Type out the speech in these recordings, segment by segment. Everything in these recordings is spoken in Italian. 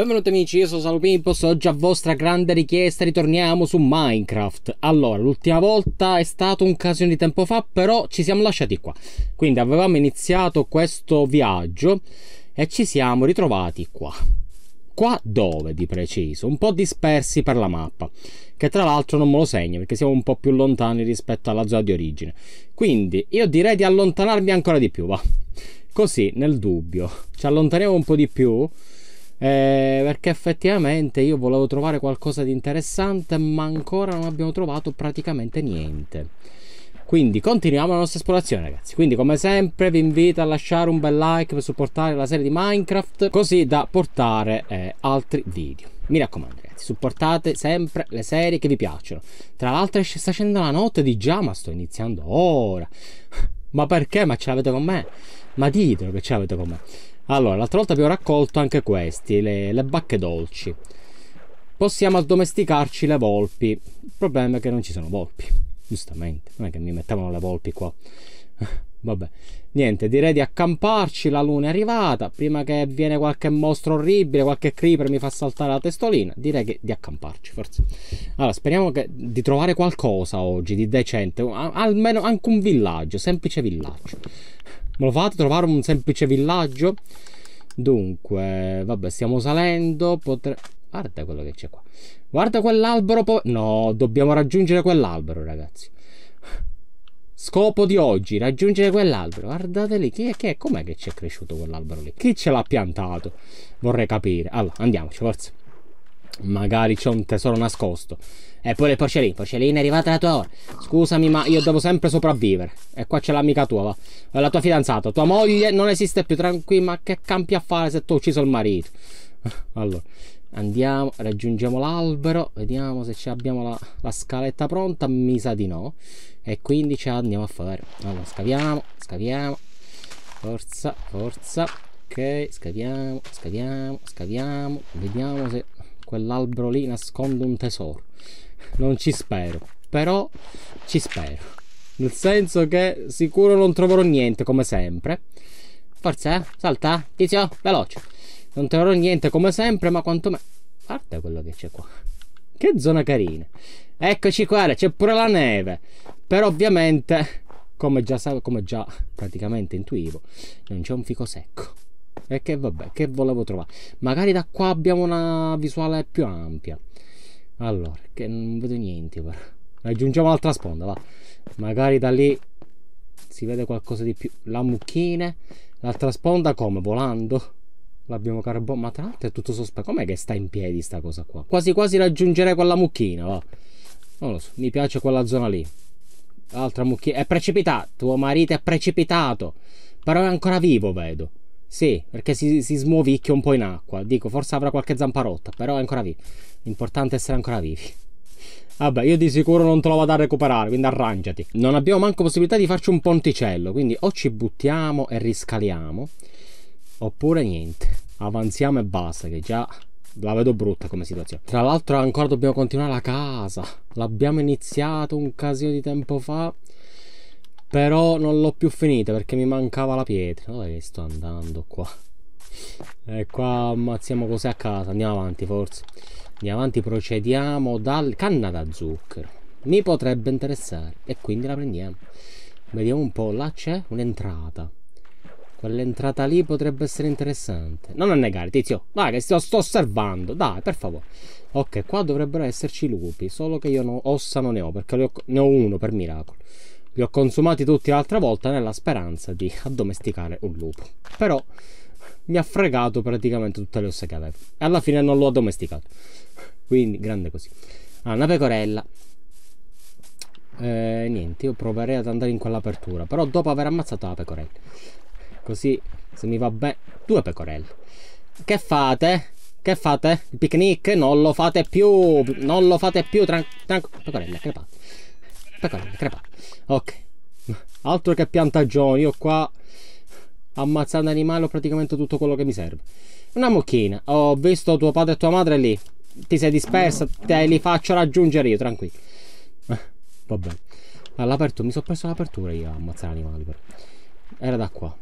Benvenuti amici, io sono Salupimpos, oggi a vostra grande richiesta ritorniamo su Minecraft Allora, l'ultima volta è stato un casino di tempo fa, però ci siamo lasciati qua Quindi avevamo iniziato questo viaggio e ci siamo ritrovati qua Qua dove di preciso? Un po' dispersi per la mappa Che tra l'altro non me lo segno perché siamo un po' più lontani rispetto alla zona di origine Quindi io direi di allontanarmi ancora di più, va Così, nel dubbio, ci allontaniamo un po' di più eh, perché effettivamente io volevo trovare qualcosa di interessante, ma ancora non abbiamo trovato praticamente niente. Quindi continuiamo la nostra esplorazione, ragazzi. Quindi, come sempre, vi invito a lasciare un bel like per supportare la serie di Minecraft, così da portare eh, altri video. Mi raccomando, ragazzi, supportate sempre le serie che vi piacciono. Tra l'altro, sta scendendo la notte di già, ma sto iniziando ora. ma perché? Ma ce l'avete con me? Ma ditelo che ce l'avete con me. Allora, l'altra volta abbiamo raccolto anche questi, le, le bacche dolci. Possiamo addomesticarci le volpi. Il problema è che non ci sono volpi, giustamente. Non è che mi mettevano le volpi qua. Vabbè, niente, direi di accamparci, la luna è arrivata, prima che viene qualche mostro orribile, qualche creeper mi fa saltare la testolina, direi che di accamparci forse. Allora, speriamo che, di trovare qualcosa oggi di decente, almeno anche un villaggio, semplice villaggio me lo fate trovare un semplice villaggio dunque vabbè stiamo salendo potre... guarda quello che c'è qua guarda quell'albero po... no dobbiamo raggiungere quell'albero ragazzi Scopo di oggi, raggiungere quell'albero. Guardate lì, chi è, che è? Com'è che c'è cresciuto quell'albero lì? Chi ce l'ha piantato? Vorrei capire. Allora, andiamoci, forza. Magari c'è un tesoro nascosto. E poi le porcellini. Porcellini, è arrivata la tua ora. Scusami, ma io devo sempre sopravvivere. E qua c'è l'amica tua, va. La tua fidanzata. Tua moglie non esiste più, tranquillo. Ma che campi a fare se tu hai ucciso il marito? Allora, andiamo, raggiungiamo l'albero. Vediamo se abbiamo la, la, scaletta pronta. Mi sa di no. E quindi ce la andiamo a fare. Allora, scaviamo, scaviamo. Forza, forza. Ok, scaviamo, scaviamo, scaviamo. Vediamo se quell'albero lì nasconde un tesoro. Non ci spero, però ci spero. Nel senso che sicuro non troverò niente come sempre. Forza, eh, salta, tizio, veloce. Non troverò niente come sempre, ma quantomeno... Guarda quello che c'è qua. Che zona carina. Eccoci qua, c'è pure la neve. Però ovviamente, come già, come già praticamente intuivo, non c'è un fico secco. E che vabbè, che volevo trovare. Magari da qua abbiamo una visuale più ampia. Allora, che non vedo niente però. Aggiungiamo l'altra sponda, va. Magari da lì si vede qualcosa di più. La mucchina. L'altra sponda come? Volando? L'abbiamo carbonato. Ma tra l'altro è tutto sospetto. Com'è che sta in piedi sta cosa qua? Quasi quasi raggiungerei quella mucchina, va. Non lo so, mi piace quella zona lì. L'altra mucchina. È precipitato, tuo marito è precipitato. Però è ancora vivo, vedo. Sì, perché si, si smuovicchia un po' in acqua. Dico, forse avrà qualche zampa rotta, però è ancora vivo. L'importante è essere ancora vivi. Vabbè, io di sicuro non te lo vado a recuperare, quindi arrangiati. Non abbiamo manco possibilità di farci un ponticello, quindi o ci buttiamo e riscaliamo, oppure niente. Avanziamo e basta, che già la vedo brutta come situazione. Tra l'altro ancora dobbiamo continuare la casa. L'abbiamo iniziato un casino di tempo fa però non l'ho più finita perché mi mancava la pietra. Dove sto andando qua? E eh, qua ammazziamo così a casa. Andiamo avanti forse. Andiamo avanti, procediamo dal canna da zucchero. Mi potrebbe interessare. E quindi la prendiamo. Vediamo un po', là c'è un'entrata. Quell'entrata lì potrebbe essere interessante. Non annegare, tizio. Vai, che sto, sto osservando. Dai, per favore. Ok, qua dovrebbero esserci lupi. Solo che io no, ossa non ne ho, perché ho, ne ho uno per miracolo. Li ho consumati tutti l'altra volta nella speranza di addomesticare un lupo. Però mi ha fregato praticamente tutte le ossa che avevo. E alla fine non l'ho addomesticato. Quindi, grande così. Ah, una pecorella. Eh, niente, io proverei ad andare in quell'apertura. Però dopo aver ammazzato la pecorella. Così, se mi va bene... Due pecorelle. Che fate? Che fate? Il picnic? Non lo fate più! Non lo fate più, tranquillo. Tran pecorella, che fate? Eccola, crepa. Ok. Altro che piantagioni, io qua ammazzando animali ho praticamente tutto quello che mi serve. Una mucchina. Ho visto tuo padre e tua madre lì. Ti sei dispersa, te li faccio raggiungere io, tranquillo. Vabbè. bene. All'apertura, mi sono perso l'apertura io a ammazzare animali però. Era da qua.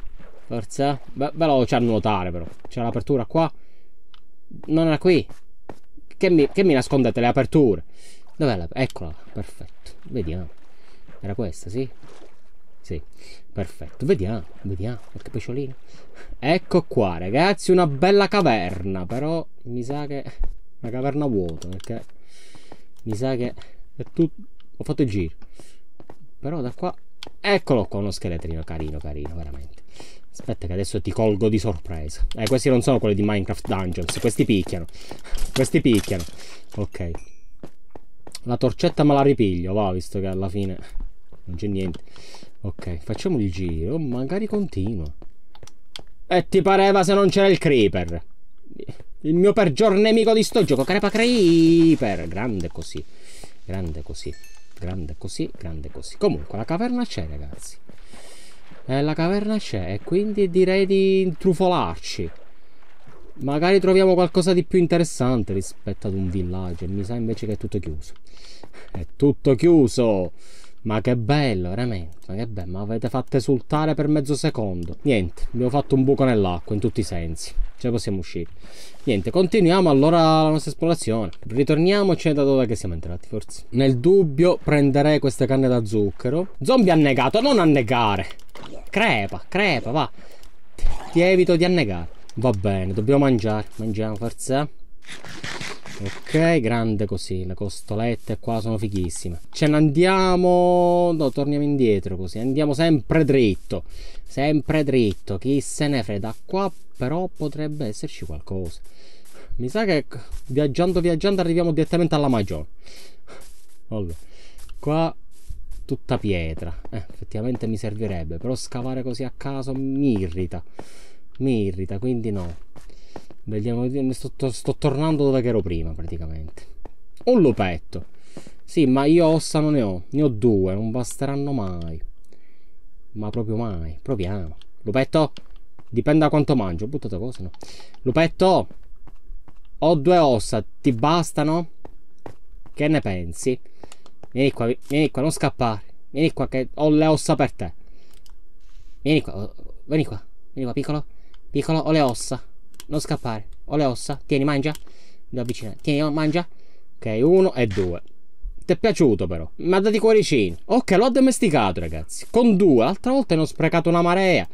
Forza. Beh, veloce a nuotare però. C'è l'apertura qua. Non era qui. Che mi, che mi nascondete le aperture? Dov'è la... Eccola, perfetto. Vediamo. Era questa, sì? Sì, perfetto. Vediamo, vediamo. Qualche pesciolino. Ecco qua, ragazzi, una bella caverna. Però mi sa che... Una caverna vuota, perché... Mi sa che... È tutto... Ho fatto il giro. Però da qua... Eccolo qua, uno scheletrino carino, carino, veramente. Aspetta che adesso ti colgo di sorpresa. Eh, questi non sono quelli di Minecraft Dungeons, questi picchiano. Questi picchiano. Ok. La torcetta me la ripiglio, va, visto che alla fine non c'è niente. Ok, facciamo il giro, magari continua. E ti pareva se non c'era il creeper? Il mio peggior nemico di sto gioco, crepa creeper. Grande così, grande così, grande così, grande così. Comunque, la caverna c'è, ragazzi. Eh, la caverna c'è, e quindi direi di intrufolarci. Magari troviamo qualcosa di più interessante rispetto ad un villaggio. Mi sa invece che è tutto chiuso. È tutto chiuso! Ma che bello, veramente. Ma che bello, ma avete fatto esultare per mezzo secondo. Niente, abbiamo fatto un buco nell'acqua in tutti i sensi. Ce ne possiamo uscire. Niente, continuiamo allora la nostra esplorazione. Ritorniamoci da dove siamo entrati, forse. Nel dubbio prenderei queste canne da zucchero. Zombie annegato, non annegare! Crepa, crepa, va. Ti evito di annegare. Va bene, dobbiamo mangiare. Mangiamo forza. Ok, grande così, le costolette qua sono fighissime. Ce ne andiamo... No, torniamo indietro così, andiamo sempre dritto. Sempre dritto, chi se ne frega. Qua però potrebbe esserci qualcosa. Mi sa che viaggiando, viaggiando arriviamo direttamente alla maggiore. Allora, qua tutta pietra. Eh, effettivamente mi servirebbe, però scavare così a caso mi irrita mi irrita, quindi no. Vediamo, sto, sto tornando dove ero prima praticamente. Un lupetto. Sì, ma io ossa non ne ho, ne ho due, non basteranno mai. Ma proprio mai. Proviamo. Lupetto, dipende da quanto mangio. Ho buttato cose, no? Lupetto, ho due ossa, ti bastano? Che ne pensi? Vieni qua, vieni qua, non scappare. Vieni qua che ho le ossa per te. Vieni qua, oh, vieni qua, vieni qua, piccolo. Piccolo, ho le ossa. Non scappare. Ho le ossa. Tieni, mangia. Devo avvicinare. Tieni, oh, mangia. Ok, uno e due. Ti è piaciuto però. Mi ha dato i cuoricini. Ok, l'ho addomesticato, ragazzi. Con due. L'altra volta ne ho sprecato una marea.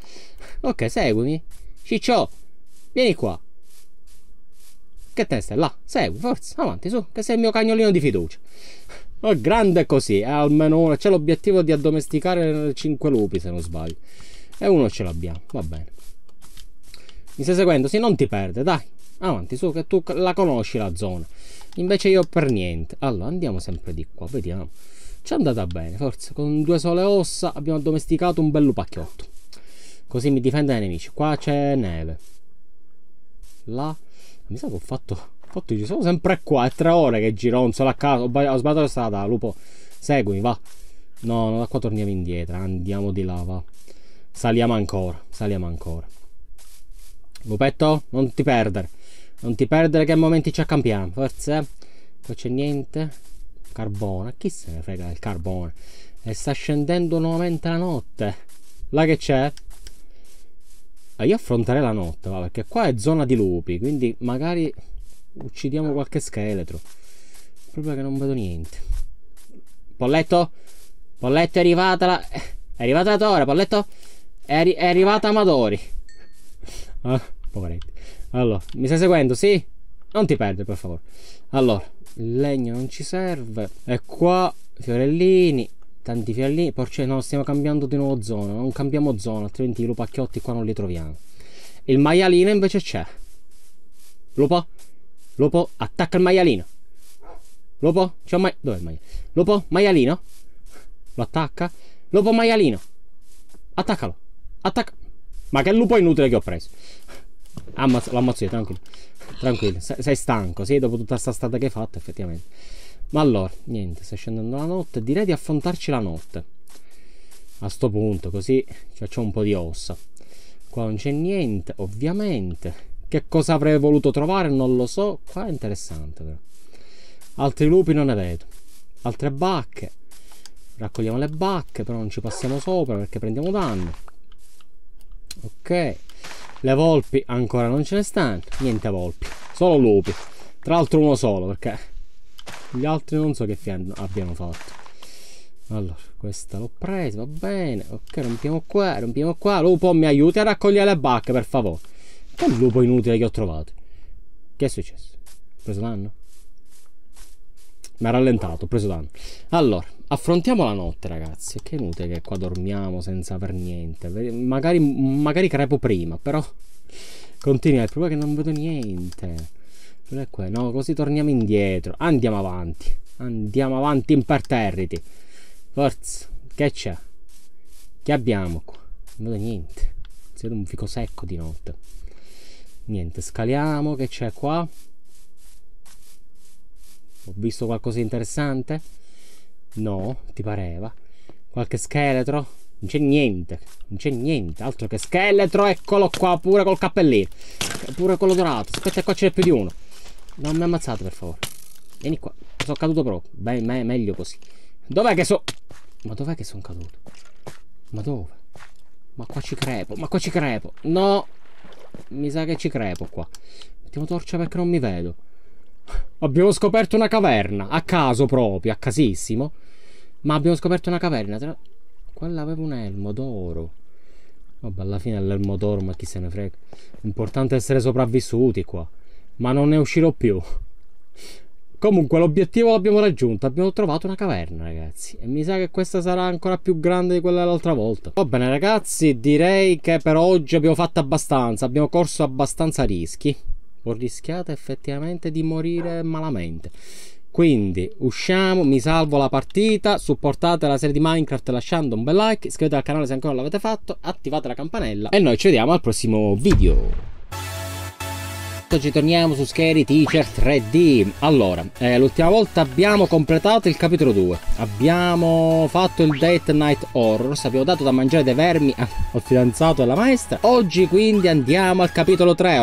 Ok, seguimi. Ciccio, vieni qua. Che testa è là? Segui, forza, avanti, su, che sei il mio cagnolino di fiducia. Oh, grande così, È almeno uno. c'è l'obiettivo di addomesticare cinque lupi, se non sbaglio. E uno ce l'abbiamo, va bene. Mi stai seguendo? Sì, non ti perde, dai. Avanti, su, che tu la conosci la zona. Invece io per niente. Allora, andiamo sempre di qua, vediamo. Ci è andata bene, forse. Con due sole ossa abbiamo addomesticato un bel lupacchiotto. Così mi difende dai nemici. Qua c'è neve. Là. Mi sa che ho fatto... Ho fatto sono sempre qua, è tre ore che gironzolo a caso. ho sbagliato la strada, lupo. Seguimi, va. No, no, da qua torniamo indietro. Andiamo di là, va. Saliamo ancora, saliamo ancora. Lupetto, non ti perdere. Non ti perdere che momenti ci accampiamo. Forse qua c'è niente. Carbone, chi se ne frega del carbone? E sta scendendo nuovamente la notte. Là che c'è? Ah, io affronterei la notte, va, perché qua è zona di lupi, quindi magari uccidiamo qualche scheletro. Proprio che non vedo niente. Polletto? Polletto è arrivata la... È arrivata la torre, Polletto? È, arri è arrivata Amadori. Ah, poveretti. Allora, mi stai seguendo? Sì? Non ti perdere, per favore. Allora, il legno non ci serve. E qua, fiorellini. Tanti fiorellini. Porcellini. No, stiamo cambiando di nuovo zona. Non cambiamo zona, altrimenti i lupacchiotti qua non li troviamo. Il maialino invece c'è. Lupo? Lupo, attacca il maialino. Lupo, c'è un maialino. Dov'è il maialino? Lupo, maialino? Lo attacca. Lupo, maialino. Attaccalo. Attacca. Ma che lupo inutile che ho preso. Ammazzo, l'ammazzo io, tranquillo. Tranquillo, sei stanco, sì, dopo tutta sta strada che hai fatto, effettivamente. Ma allora, niente, sta scendendo la notte, direi di affrontarci la notte. A sto punto, così facciamo cioè, un po' di ossa. Qua non c'è niente, ovviamente. Che cosa avrei voluto trovare non lo so. Qua è interessante però. Altri lupi non ne vedo. Altre bacche. Raccogliamo le bacche, però non ci passiamo sopra perché prendiamo danno ok le volpi ancora non ce ne stanno niente volpi solo lupi tra l'altro uno solo perché gli altri non so che fine abbiano fatto allora questa l'ho presa va bene ok rompiamo qua rompiamo qua lupo mi aiuti a raccogliere le bacche per favore che lupo inutile che ho trovato che è successo ho preso danno mi ha rallentato ho preso danno allora affrontiamo la notte, ragazzi. Che inutile che qua dormiamo senza aver niente. Magari, magari crepo prima, però. Continua, il problema è che non vedo niente. No, così torniamo indietro. Andiamo avanti. Andiamo avanti imperterriti. Forza, che c'è? Che abbiamo qua? Non vedo niente. Si vede un fico secco di notte. Niente, scaliamo. Che c'è qua? Ho visto qualcosa di interessante? No, ti pareva? Qualche scheletro? Non c'è niente, non c'è niente, altro che scheletro, eccolo qua, pure col cappellino, pure quello dorato, aspetta qua ce n'è più di uno. Non mi ammazzate per favore, vieni qua, sono caduto proprio, beh, me meglio così. Dov'è che sono? Ma dov'è che sono caduto? Ma dove? Ma qua ci crepo, ma qua ci crepo, no! Mi sa che ci crepo qua. Mettiamo torcia perché non mi vedo. Abbiamo scoperto una caverna, a caso proprio, a casissimo. Ma abbiamo scoperto una caverna. Tra... Quella aveva un elmo d'oro. Vabbè, alla fine è l'elmo d'oro, ma chi se ne frega. L'importante è essere sopravvissuti qua. Ma non ne uscirò più. Comunque l'obiettivo l'abbiamo raggiunto, abbiamo trovato una caverna ragazzi e mi sa che questa sarà ancora più grande di quella dell'altra volta. Va bene ragazzi, direi che per oggi abbiamo fatto abbastanza, abbiamo corso abbastanza rischi o rischiate effettivamente di morire malamente. Quindi usciamo, mi salvo la partita, supportate la serie di Minecraft lasciando un bel like, iscrivetevi al canale se ancora non l'avete fatto, attivate la campanella e noi ci vediamo al prossimo video. Oggi torniamo su Scary Teacher 3D. Allora, eh, l'ultima volta abbiamo completato il capitolo 2. Abbiamo fatto il Date Night Horrors, abbiamo dato da mangiare dei vermi al fidanzato e alla maestra. Oggi quindi andiamo al capitolo 3.